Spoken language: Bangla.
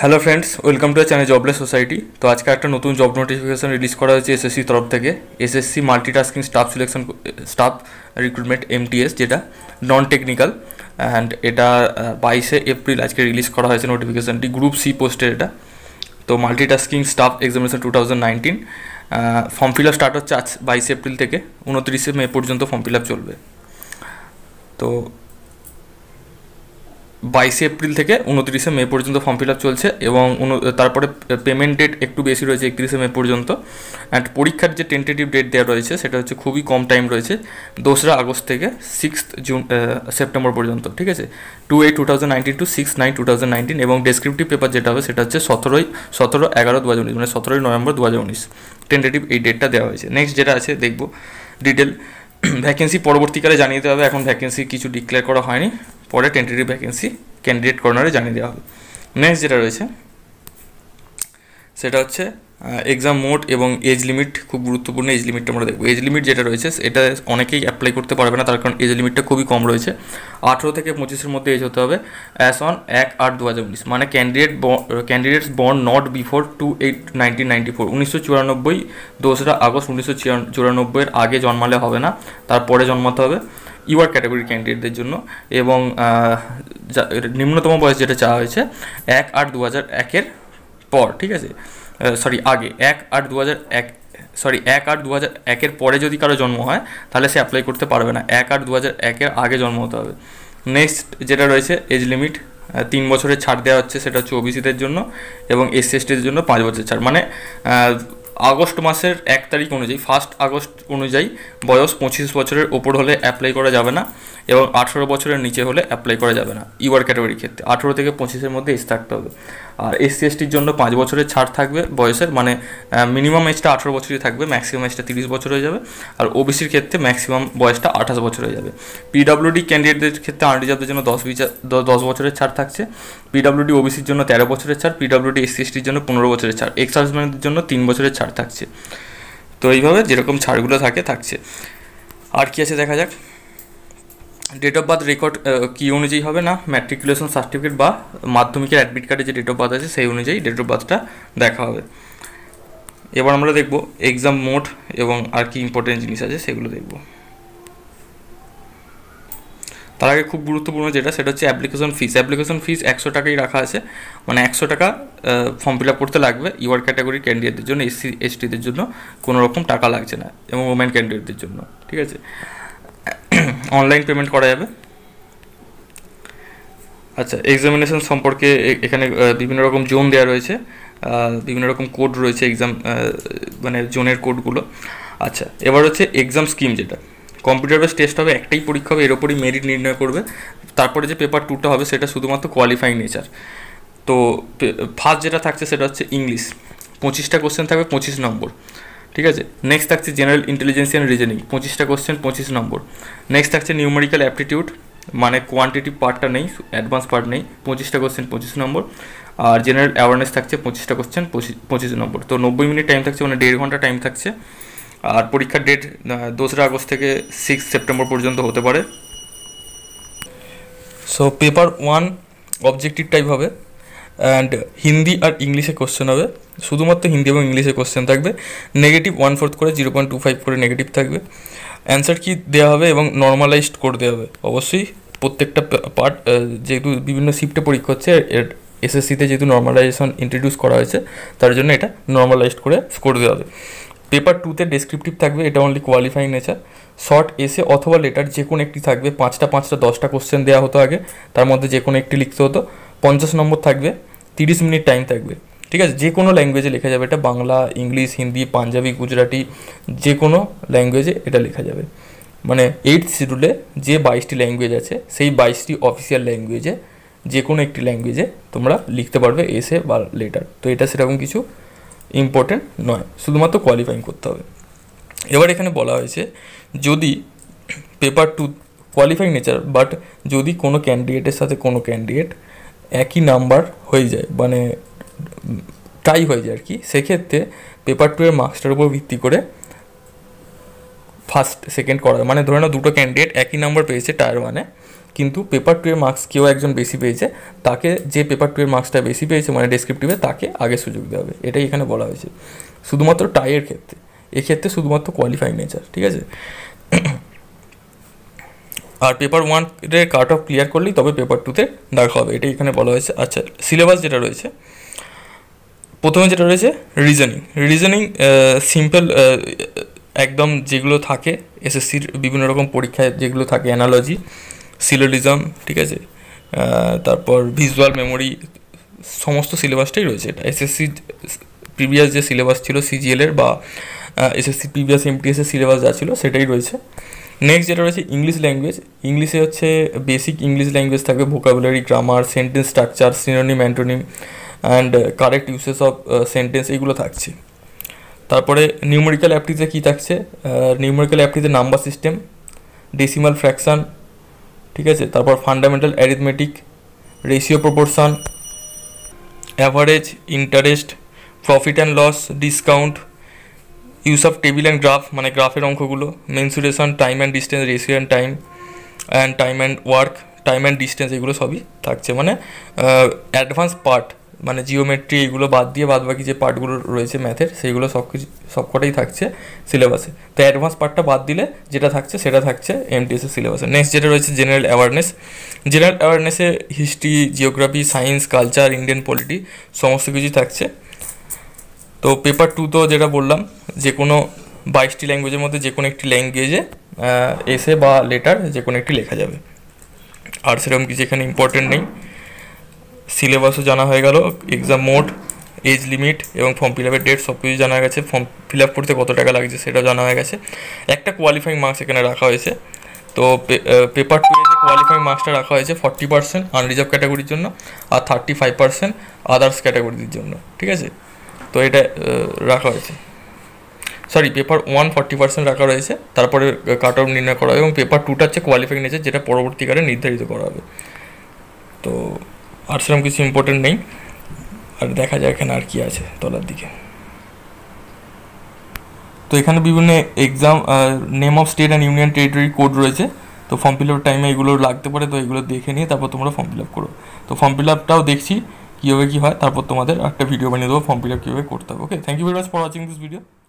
hello friends welcome to channel jobless society তো আজকে একটা নতুন জব নোটিফিকেশন রিলিজ করা হয়েছে এসএসসি তরফ থেকে SSC multitasking staff selection staff recruitment MTS যেটা নন টেকনিক্যাল অ্যান্ড এটা বাইশে এপ্রিল আজকে রিলিজ করা হয়েছে নোটিফিকেশানটি গ্রুপ সি পোস্টের এটা তো multitasking staff examination two thousand nineteen form fill up start হচ্ছে আজ বাইশে এপ্রিল থেকে উনত্রিশে মে পর্যন্ত ফর্ম ফিল আপ চলবে তো বাইশে এপ্রিল থেকে উনত্রিশে মে পর্যন্ত ফর্ম ফিল আপ চলছে এবং তারপরে পেমেন্ট ডেট একটু বেশি রয়েছে একত্রিশে মে পর্যন্ত অ্যান্ড পরীক্ষার যে টেন্টেটিভ ডেট দেওয়া রয়েছে সেটা হচ্ছে খুবই কম টাইম রয়েছে দোসরা আগস্ট থেকে সিক্স জুন সেপ্টেম্বর পর্যন্ত ঠিক আছে two eight two thousand nineteen two six nine two thousand nineteen এবং ডেসক্রিপটিভ পেপার যেটা হবে সেটা হচ্ছে সতেরোই সতেরো এগারো দু হাজার উনিশ মানে সতেরোই নভেম্বর দু হাজার উনিশ টেন্টেটিভ এই ডেটটা দেওয়া হয়েছে নেক্সট যেটা আছে দেখব ডিটেল ভ্যাকেন্সি পরবর্তীকালে জানিয়ে দিতে হবে এখন ভ্যাকেন্সি কিছু ডিক্লেয়ার করা হয়নি পরে টেন্টেটিভ ভ্যাকেন্সি ক্যান্ডিডেট কর্নারে জানিয়ে দেওয়া হবে নেক্সট যেটা রয়েছে সেটা হচ্ছে এক্সাম মোড এবং এজ লিমিট খুব গুরুত্বপূর্ণ এজ লিমিটটা আমরা দেখবো এজ লিমিট যেটা রয়েছে এটা অনেকেই অ্যাপ্লাই করতে পারবে না তার কারণ এজ লিমিটটা খুবই কম রয়েছে আঠেরো থেকে পঁচিশের মধ্যে এজ হতে হবে অ্যাস অন এক আট দু হাজার উনিশ মানে candidate candidates born not before two eight nineteen ninety four উনিশশো চুরানব্বই দোসরা আগস্ট উনিশশো চুরানব্বইয়ের আগে জন্মালে হবে না তারপরে জন্মাতে হবে ইউআর ক্যাটাগরির ক্যান্ডিডেটদের জন্য এবং নিম্নতম বয়স যেটা চাওয়া হয়েছে এক আট দু হাজার একের পর ঠিক আছে সরি আগে এক আট দু হাজার এক সরি এক আট দু হাজার একের পরে যদি কারো জন্ম হয় তাহলে সে অ্যাপ্লাই করতে পারবে না এক আট দু হাজার একের আগে জন্ম হতে হবে নেক্সট যেটা রয়েছে এজ লিমিট তিন বছরের ছাড় দেওয়া হচ্ছে সেটা হচ্ছে ওবিসিদের জন্য এবং এসসি এসটিদের জন্য পাঁচ বছরের ছাড় মানে আগস্ট মাসের এক তারিখ অনুযায়ী ফার্স্ট আগস্ট অনুযায়ী বয়স পঁচিশ বছরের ওপর হলে অ্যাপ্লাই করা যাবে না এবং আঠেরো বছরের নিচে হলে অ্যাপ্লাই করা যাবে না ইউআর ক্যাটাগরির ক্ষেত্রে আঠেরো থেকে পঁচিশের মধ্যে এজ থাকতে হবে আর এসসি এসটির জন্য পাঁচ বছরের ছাড় থাকবে বয়সের মানে মিনিমাম এজটা আঠেরো বছরই থাকবে ম্যাক্সিমাম এজটা তিরিশ বছর হয়ে যাবে আর ওবিসির ক্ষেত্রে ম্যাক্সিমাম বয়সটা আঠাশ বছর হয়ে যাবে পিডাব্লিউডি ক্যান্ডিডেটদের ক্ষেত্রে আনরিজার্ভদের জন্য দশ বিচার দশ বছরের ছাড় থাকছে পিডাব্লিউডি ওবিসির জন্য তেরো বছরের ছাড় পিডাব্লিউডি এসসি এসটির জন্য পনেরো বছরের ছাড় এক্স জন্য তিন বছরের ছাড় ছাড় থাকছে তো এইভাবে যেরকম ছাড়গুলো থাকে থাকছে আর কি আছে দেখা যাক ডেট অফ বার্থ রেকর্ড কী অনুযায়ী হবে না ম্যাট্রিকুলেশন সার্টিফিকেট বা মাধ্যমিকের অ্যাডমিট কার্ডে যে ডেট অফ বার্থ আছে সেই অনুযায়ী ডেট অফ বার্থটা দেখা হবে এবার আমরা দেখব এক্সাম মোড এবং আর কি ইম্পর্টেন্ট জিনিস আছে সেগুলো দেখবো তার আগে খুব গুরুত্বপূর্ণ যেটা সেটা হচ্ছে অ্যাপ্লিকেশন ফিস অ্যাপ্লিকেশন ফিস একশো টাকাই রাখা আছে মানে একশো টাকা ফর্ম ফিল আপ করতে লাগবে ইউআর ক্যাটাগরির ক্যান্ডিডেটদের জন্য এসসি এসটিদের জন্য কোনো রকম টাকা লাগছে না এবং ওমেন ক্যান্ডিডেটদের জন্য ঠিক আছে অনলাইন পেমেন্ট করা যাবে আচ্ছা এক্সামিনেশন সম্পর্কে এখানে বিভিন্ন রকম জোন দেওয়া রয়েছে বিভিন্ন রকম কোড রয়েছে এক্সাম মানে জোনের কোডগুলো আচ্ছা এবার হচ্ছে এক্সাম স্কিম যেটা কম্পিউটার বেস টেস্ট হবে একটাই পরীক্ষা হবে এর ওপরই মেরিট নির্ণয় করবে তারপরে যে পেপার টুটা হবে সেটা শুধুমাত্র কোয়ালিফাই নেচার তো ফার্স্ট যেটা থাকছে সেটা হচ্ছে ইংলিশ পঁচিশটা কোশ্চেন থাকবে পঁচিশ নম্বর ঠিক আছে নেক্সট থাকছে জেনারেল ইন্টেলিজেন্স অ্যান্ড রিজনিং পঁচিশটা কোশ্চেন পঁচিশ নম্বর নেক্সট থাকছে নিউমেরিক্যাল অ্যাপটিটিউড মানে কোয়ান্টিটি পার্টটা নেই অ্যাডভান্স পার্ট নেই পঁচিশটা কোশ্চেন পঁচিশ নম্বর আর জেনারেল অ্যাওয়ারনেস থাকছে পঁচিশটা কোশ্চেন পঁচিশ নম্বর তো নব্বই মিনিট টাইম থাকছে মানে দেড় ঘন্টা টাইম থাকছে আর পরীক্ষার ডেট দোসরা আগস্ট থেকে সিক্স সেপ্টেম্বর পর্যন্ত হতে পারে so paper one objective type হবে অ্যান্ড হিন্দি আর ইংলিশে কোশ্চেন হবে শুধুমাত্র হিন্দি এবং ইংলিশে কোশ্চেন থাকবে নেগেটিভ ওয়ান ফোর্থ করে জিরো পয়েন্ট টু ফাইভ করে নেগেটিভ থাকবে অ্যান্সার কি দেওয়া হবে এবং নর্মালাইজড করে দেওয়া হবে অবশ্যই প্রত্যেকটা পার্ট যেহেতু বিভিন্ন শিফটে পরীক্ষা হচ্ছে এসএসসিতে যেহেতু নর্মালাইজেশন ইন্ট্রোডিউস করা হয়েছে তার জন্য এটা নর্মালাইজড করে স্কোর দেওয়া হবে পেপার টুতে ডেসক্রিপটিভ থাকবে এটা অনলি কোয়ালিফাইং নেচার শর্ট এসে অথবা লেটার যে কোনো একটি থাকবে পাঁচটা পাঁচটা দশটা কোশ্চেন দেওয়া হতো আগে তার মধ্যে যে কোনো একটি লিখতে হতো পঞ্চাশ নম্বর থাকবে তিরিশ মিনিট টাইম থাকবে ঠিক আছে যে কোনো ল্যাঙ্গুয়েজে লেখা যাবে এটা বাংলা ইংলিশ হিন্দি পাঞ্জাবি গুজরাটি যে কোনো ল্যাঙ্গুয়েজে এটা লেখা যাবে মানে এইট শিডিউলে যে বাইশটি ল্যাঙ্গুয়েজ আছে সেই বাইশটি অফিসিয়াল ল্যাঙ্গুয়েজে যে কোনো একটি ল্যাঙ্গুয়েজে তোমরা লিখতে পারবে এসে বা লেটার তো এটা সেরকম কিছু ইম্পর্টেন্ট নয় শুধুমাত্র কোয়ালিফাইং করতে হবে এবার এখানে বলা হয়েছে যদি paper two qualifying nature but যদি কোনো ক্যান্ডিডেটের সাথে কোনো ক্যান্ডিডেট একই নাম্বার হয়ে যায় মানে টাই হয়ে যায় আর কি সেক্ষেত্রে পেপার টু এর মার্কসটার উপর ভিত্তি করে ফার্স্ট সেকেন্ড করা মানে ধরে নাও দুটো ক্যান্ডিডেট একই নাম্বার পেয়েছে টায়ার ওয়ানে কিন্তু পেপার টু এর মার্কস কেউ একজন বেশি পেয়েছে তাকে যে পেপার টু এর মার্কসটা বেশি পেয়েছে মানে ডেসক্রিপটিভে তাকে আগে সুযোগ দেওয়া হবে এটাই এখানে বলা হয়েছে শুধুমাত্র টাইয়ের ক্ষেত্রে এক্ষেত্রে শুধুমাত্র কোয়ালিফাই নেচার ঠিক আছে আর পেপার ওয়ানের কাট অফ ক্লিয়ার করলেই তবে পেপার টুতে দেখা হবে এটাই এখানে বলা হয়েছে আচ্ছা সিলেবাস যেটা রয়েছে প্রথমে যেটা রয়েছে রিজনিং রিজনিং সিম্পল একদম যেগুলো থাকে এসএসসির বিভিন্ন রকম পরীক্ষায় যেগুলো থাকে অ্যানালজি সিলোডিজম ঠিক আছে তারপর ভিজুয়াল মেমোরি সমস্ত সিলেবাসটাই রয়েছে এটা এসএসসি প্রিভিয়াস যে সিলেবাস ছিল সিজিএলের বা এসএসসি প্রিভিয়াস এমটিএসের সিলেবাস যা ছিল সেটাই রয়েছে নেক্সট যেটা রয়েছে ইংলিশ ল্যাঙ্গুয়েজ ইংলিশে হচ্ছে বেসিক ইংলিশ ল্যাঙ্গুয়েজ থাকবে vocabulary grammar sentence structure synonym antonym and correct uses of sentence এইগুলো থাকছে তারপরে নিউমেরিক্যাল অ্যাপটিতে কী থাকছে নিউমেরিক্যাল অ্যাপটিতে নাম্বার সিস্টেম ডেসিমাল ফ্র্যাকশান ঠিক আছে তারপর fundamental arithmetic ratio proportion average interest profit and loss discount use of table and graph মানে গ্রাফের অঙ্কগুলো mensuration time and distance ratio and time and time and work time and distance এগুলো সবই থাকছে মানে অ্যাডভান্স পার্ট মানে জিওমেট্রি এগুলো বাদ দিয়ে বাদ বাকি যে পার্টগুলো রয়েছে ম্যাথের সেইগুলো সব কিছু সবকটাই থাকছে সিলেবাসে তো অ্যাডভান্স পার্টটা বাদ দিলে যেটা থাকছে সেটা থাকছে এমটিএসের সিলেবাসে নেক্সট যেটা রয়েছে জেনারেল অ্যাওয়ারনেস জেনারেল অ্যাওয়ারনেসে history geography science culture Indian polity সমস্ত কিছুই থাকছে তো পেপার টু তো যেটা বললাম যে কোনো বাইশটি ল্যাঙ্গুয়েজের মধ্যে যে কোনো একটি ল্যাঙ্গুয়েজে এসে বা লেটার যে কোনো একটি লেখা যাবে আর সেরকম কিছু এখানে ইম্পর্টেন্ট নেই সিলেবাসও জানা হয়ে গেল এক্সাম মোড এজ লিমিট এবং ফর্ম ফিল আপের ডেট সব কিছু জানা গেছে ফর্ম ফিল আপ করতে কত টাকা লাগছে সেটাও জানা হয়ে গেছে একটা কোয়ালিফাইং মার্কস এখানে রাখা হয়েছে তো পেপার টু যে কোয়ালিফাইং মার্কসটা রাখা হয়েছে ফর্টি পার্সেন্ট আনরিজার্ভ ক্যাটাগরির জন্য আর থার্টি ফাইভ পার্সেন্ট আদার্স ক্যাটাগরির জন্য ঠিক আছে তো এটা রাখা হয়েছে sorry paper one forty percent রাখা রয়েছে তারপরে কাট অফ নির্ণয় করা হবে এবং পেপার টুটা হচ্ছে কোয়ালিফাইং নিয়েছে যেটা পরবর্তীকালে নির্ধারিত করা হবে তো আর সেরকম কিছু ইম্পর্টেন্ট নেই আর দেখা যায় এখানে আর কি আছে তলার দিকে তো এখানে বিভিন্ন exam name of state and union territory code রয়েছে তো ফর্ম ফিল আপ টাইমে এগুলো লাগতে পারে তো এগুলো দেখে নিয়ে তারপর তোমরা ফর্ম ফিল আপ করো তো ফর্ম ফিল আপটাও দেখছি কীভাবে কী হয় তারপর তোমাদের একটা ভিডিও বানিয়ে দেবো ফর্ম ফিল আপ কীভাবে করতে হবে okay thank you very much for watching this video